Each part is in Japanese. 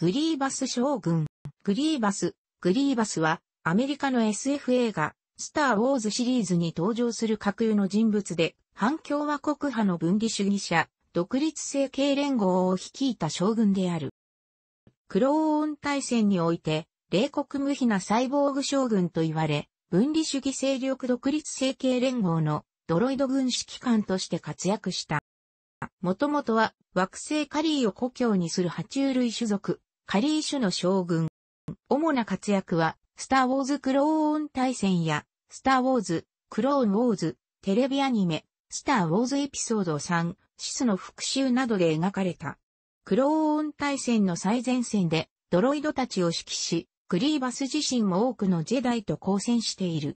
グリーバス将軍。グリーバス、グリーバスは、アメリカの SF 映画、スター・ウォーズシリーズに登場する架空の人物で、反共和国派の分離主義者、独立政系連合を率いた将軍である。クローン大戦において、冷酷無比なサイボーグ将軍と言われ、分離主義勢力独立政系連合のドロイド軍指揮官として活躍した。もともとは惑星カリーを故郷にする爬虫類種族、カリーシュの将軍。主な活躍は、スター・ウォーズ・クローン対戦や、スター・ウォーズ、クローン・ウォーズ、テレビアニメ、スター・ウォーズ・エピソード3、シスの復讐などで描かれた。クローン対戦の最前線で、ドロイドたちを指揮し、クリーバス自身も多くのジェダイと交戦している。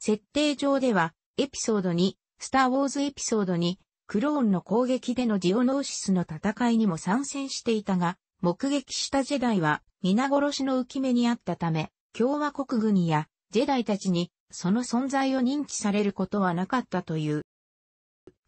設定上では、エピソード2、スター・ウォーズ・エピソード2、クローンの攻撃でのジオノーシスの戦いにも参戦していたが、目撃したジェダイは皆殺しの浮き目にあったため、共和国軍やジェダイたちにその存在を認知されることはなかったという。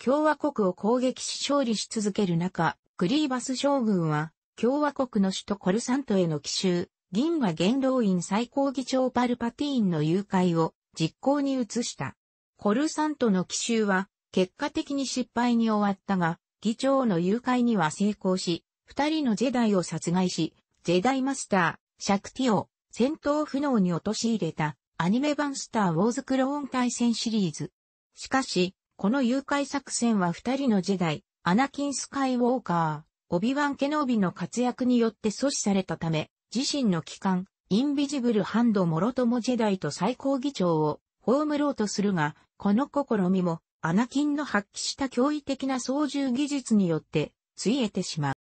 共和国を攻撃し勝利し続ける中、グリーバス将軍は共和国の首都コルサントへの奇襲、銀河元老院最高議長パルパティーンの誘拐を実行に移した。コルサントの奇襲は結果的に失敗に終わったが、議長の誘拐には成功し、二人のジェダイを殺害し、ジェダイマスター、シャクティを戦闘不能に陥れたアニメ版スターウォーズクローン対戦シリーズ。しかし、この誘拐作戦は二人のジェダイ、アナキン・スカイウォーカー、オビワン・ケノービの活躍によって阻止されたため、自身の機関、インビジブル・ハンド・モロトモ・ジェダイと最高議長を葬ろうとするが、この試みも、アナキンの発揮した驚異的な操縦技術によって、ついえてしまう。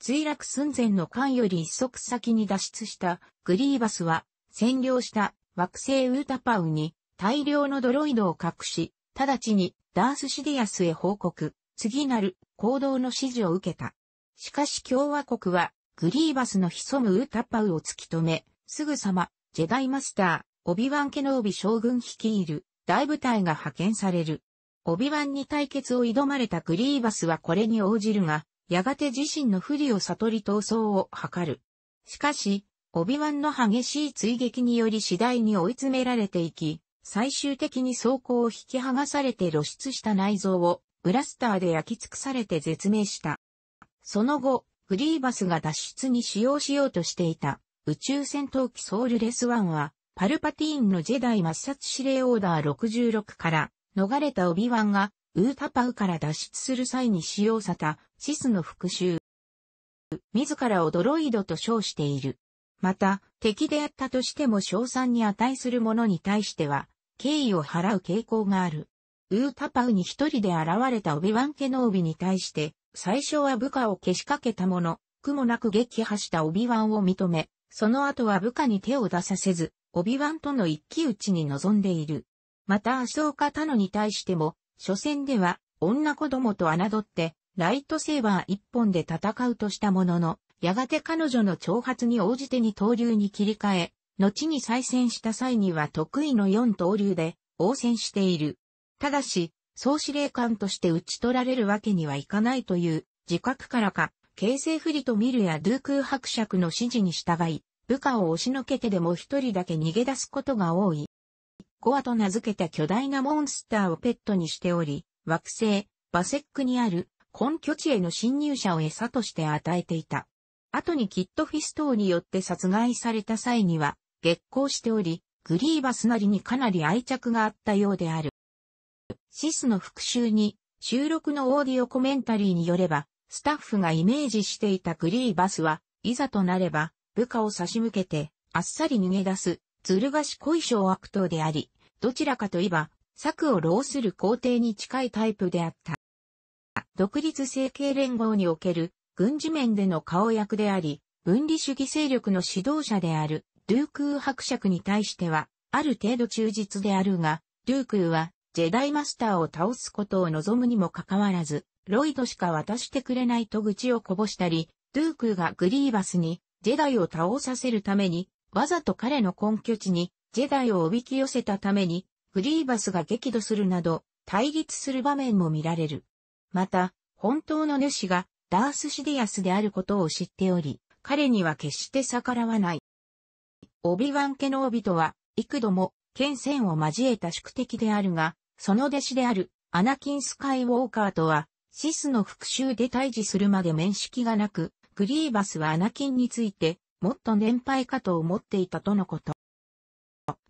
墜落寸前の艦より一足先に脱出したグリーバスは占領した惑星ウータパウに大量のドロイドを隠し、直ちにダースシディアスへ報告、次なる行動の指示を受けた。しかし共和国はグリーバスの潜むウータパウを突き止め、すぐさまジェダイマスター、オビワン・ケノービ将軍率いる大部隊が派遣される。オビワンに対決を挑まれたグリーバスはこれに応じるが、やがて自身の不利を悟り闘争を図る。しかし、オビワンの激しい追撃により次第に追い詰められていき、最終的に装甲を引き剥がされて露出した内臓をブラスターで焼き尽くされて絶命した。その後、フリーバスが脱出に使用しようとしていた宇宙戦闘機ソウルレスワンは、パルパティーンのジェダイ抹殺指令オーダー66から逃れたオビワンがウータパウから脱出する際に使用されたシスの復讐。自らをドロイドと称している。また、敵であったとしても賞賛に値する者に対しては、敬意を払う傾向がある。ウータパウに一人で現れたオビワン・家の帯ビに対して、最初は部下をけしかけたもの、苦もなく撃破したオビワンを認め、その後は部下に手を出させず、オビワンとの一騎打ちに臨んでいる。また、アソーカ・タノに対しても、初戦では女子供と侮って、ライトセーバー一本で戦うとしたものの、やがて彼女の挑発に応じて二刀流に切り替え、後に再戦した際には得意の四刀流で応戦している。ただし、総司令官として打ち取られるわけにはいかないという自覚からか、形勢不利と見るやドゥー空伯爵の指示に従い、部下を押しのけてでも一人だけ逃げ出すことが多い。ゴアと名付けた巨大なモンスターをペットにしており、惑星、バセックにある根拠地への侵入者を餌として与えていた。後にキットフィストーによって殺害された際には、激光しており、グリーバスなりにかなり愛着があったようである。シスの復讐に、収録のオーディオコメンタリーによれば、スタッフがイメージしていたグリーバスは、いざとなれば、部下を差し向けて、あっさり逃げ出す、鶴橋賢い小悪党であり、どちらかといえば、策を浪する皇帝に近いタイプであった。独立政経連合における軍事面での顔役であり、分離主義勢力の指導者であるドゥークー伯爵に対しては、ある程度忠実であるが、ドゥークーはジェダイマスターを倒すことを望むにもかかわらず、ロイドしか渡してくれないと愚痴をこぼしたり、ドゥークーがグリーバスにジェダイを倒させるためにわざと彼の根拠地にジェダイをおびき寄せたために、グリーバスが激怒するなど、対立する場面も見られる。また、本当の主がダース・シディアスであることを知っており、彼には決して逆らわない。オビワン家の帯とは、幾度も、剣戦を交えた宿敵であるが、その弟子である、アナキン・スカイ・ウォーカーとは、シスの復讐で退治するまで面識がなく、グリーバスはアナキンについて、もっと年配かと思っていたとのこと。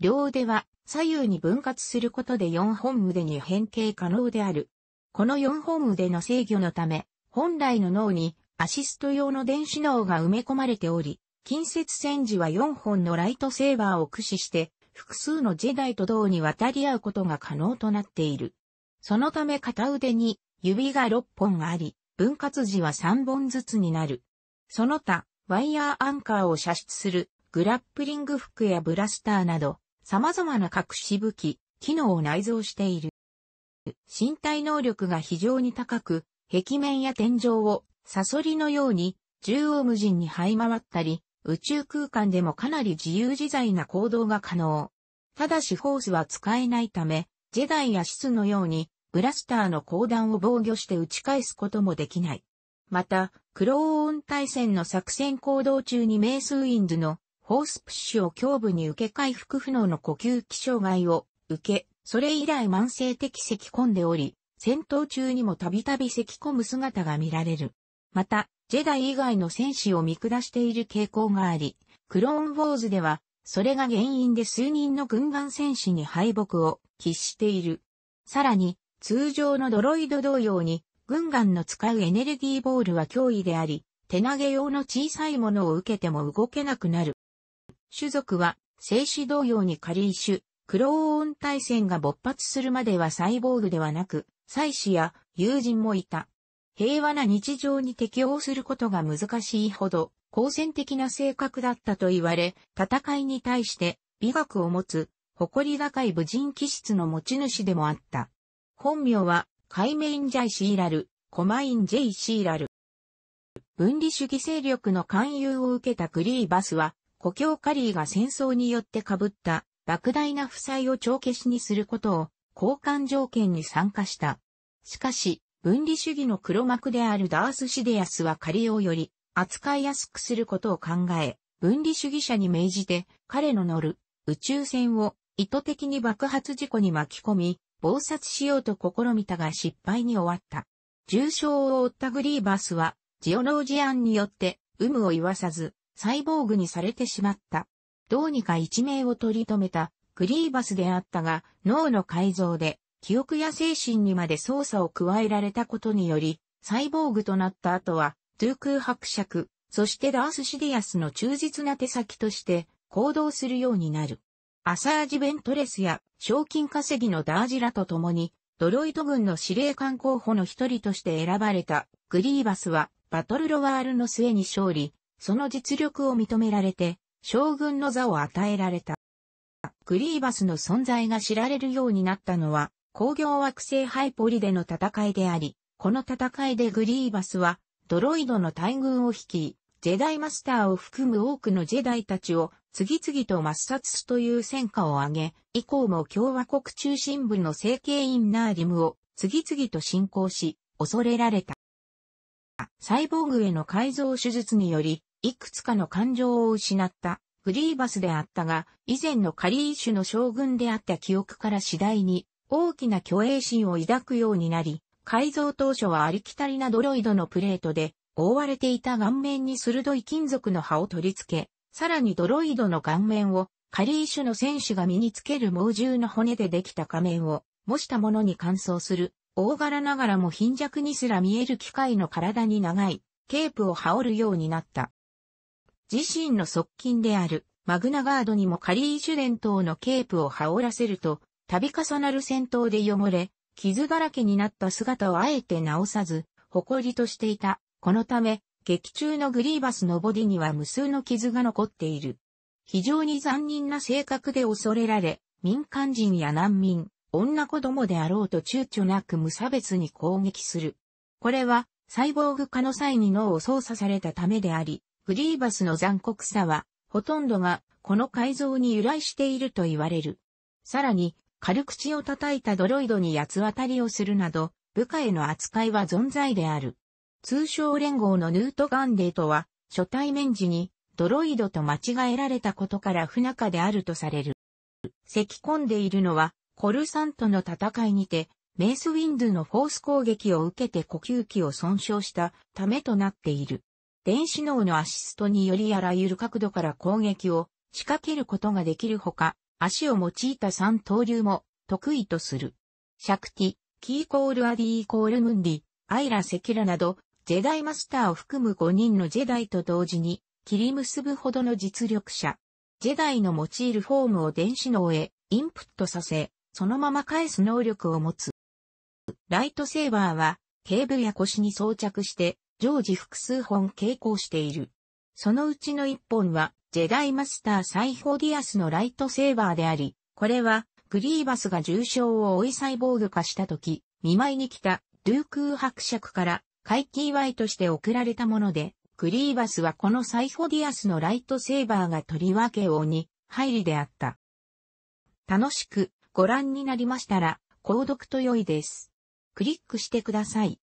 両腕は左右に分割することで4本腕に変形可能である。この4本腕の制御のため、本来の脳にアシスト用の電子脳が埋め込まれており、近接戦時は4本のライトセーバーを駆使して、複数のジェダイと銅に渡り合うことが可能となっている。そのため片腕に指が6本あり、分割時は3本ずつになる。その他、ワイヤーアンカーを射出するグラップリング服やブラスターなど様々な隠し武器、機能を内蔵している。身体能力が非常に高く、壁面や天井をサソリのように縦横無尽に這い回ったり、宇宙空間でもかなり自由自在な行動が可能。ただしホースは使えないため、ジェダイやシスのようにブラスターの砲弾を防御して打ち返すこともできない。また、クローン対戦の作戦行動中にメイスウィンズのホースプッシュを胸部に受け回復不能の呼吸器障害を受け、それ以来慢性的咳込んでおり、戦闘中にもたびたび咳込む姿が見られる。また、ジェダイ以外の戦士を見下している傾向があり、クローンウォーズでは、それが原因で数人の軍艦戦士に敗北を喫している。さらに、通常のドロイド同様に、軍艦の使うエネルギーボールは脅威であり、手投げ用の小さいものを受けても動けなくなる。種族は、静止同様に仮一種、クローオン対戦が勃発するまではサイボーグではなく、妻子や友人もいた。平和な日常に適応することが難しいほど、好戦的な性格だったと言われ、戦いに対して美学を持つ、誇り高い武人気質の持ち主でもあった。本名はカイメインジャイシーラル、コマインジェイシーラル。分離主義勢力の勧誘を受けたグリーバスは、故郷カリーが戦争によって被った莫大な負債を帳消しにすることを交換条件に参加した。しかし、分離主義の黒幕であるダース・シデアスはカリをより扱いやすくすることを考え、分離主義者に命じて彼の乗る宇宙船を意図的に爆発事故に巻き込み、暴殺しようと試みたが失敗に終わった。重傷を負ったグリーバスは、ジオノージアンによって、有無を言わさず、サイボーグにされてしまった。どうにか一命を取り留めた、グリーバスであったが、脳の改造で、記憶や精神にまで操作を加えられたことにより、サイボーグとなった後は、トゥークー伯爵、そしてダースシディアスの忠実な手先として、行動するようになる。アサージ・ベントレスや賞金稼ぎのダージラと共に、ドロイド軍の司令官候補の一人として選ばれたグリーバスはバトルロワールの末に勝利、その実力を認められて将軍の座を与えられた。グリーバスの存在が知られるようになったのは工業惑星ハイポリでの戦いであり、この戦いでグリーバスはドロイドの大軍を率い、ジェダイマスターを含む多くのジェダイたちを次々と抹殺という戦果を挙げ、以降も共和国中心部の政経院ナーリムを次々と進行し、恐れられた。サイボーグへの改造手術により、いくつかの感情を失ったフリーバスであったが、以前のカリーシュの将軍であった記憶から次第に大きな虚栄心を抱くようになり、改造当初はありきたりなドロイドのプレートで、覆われていた顔面に鋭い金属の葉を取り付け、さらにドロイドの顔面を、カリーシュの選手が身につける猛獣の骨でできた仮面を、模したものに乾燥する、大柄ながらも貧弱にすら見える機械の体に長い、ケープを羽織るようになった。自身の側近である、マグナガードにもカリーシュ伝統のケープを羽織らせると、度重なる戦闘で汚れ、傷だらけになった姿をあえて直さず、誇りとしていたこのため、劇中のグリーバスのボディには無数の傷が残っている。非常に残忍な性格で恐れられ、民間人や難民、女子供であろうと躊躇なく無差別に攻撃する。これは、サイボーグ化の際に脳を操作されたためであり、グリーバスの残酷さは、ほとんどが、この改造に由来していると言われる。さらに、軽口を叩いたドロイドに八つ当たりをするなど、部下への扱いは存在である。通称連合のヌートガンデーとは、初対面時にドロイドと間違えられたことから不仲であるとされる。咳込んでいるのは、コルサンとの戦いにて、メースウィンドゥのフォース攻撃を受けて呼吸器を損傷したためとなっている。電子脳のアシストによりあらゆる角度から攻撃を仕掛けることができるほか、足を用いた三刀流も得意とする。シャクティ、キーコールアディーコールムンディ、アイラセキラなど、ジェダイマスターを含む5人のジェダイと同時に、切り結ぶほどの実力者。ジェダイの用いるフォームを電子脳へインプットさせ、そのまま返す能力を持つ。ライトセーバーは、ケーブルや腰に装着して、常時複数本携行している。そのうちの一本は、ジェダイマスターサイフォディアスのライトセーバーであり、これは、グリーバスが重傷を追いサイボーグ化した時、見舞いに来た、ルークー伯爵から回帰祝いとして贈られたもので、クリーバスはこのサイフォディアスのライトセーバーがとりわけ王に入りであった。楽しくご覧になりましたら、購読と良いです。クリックしてください。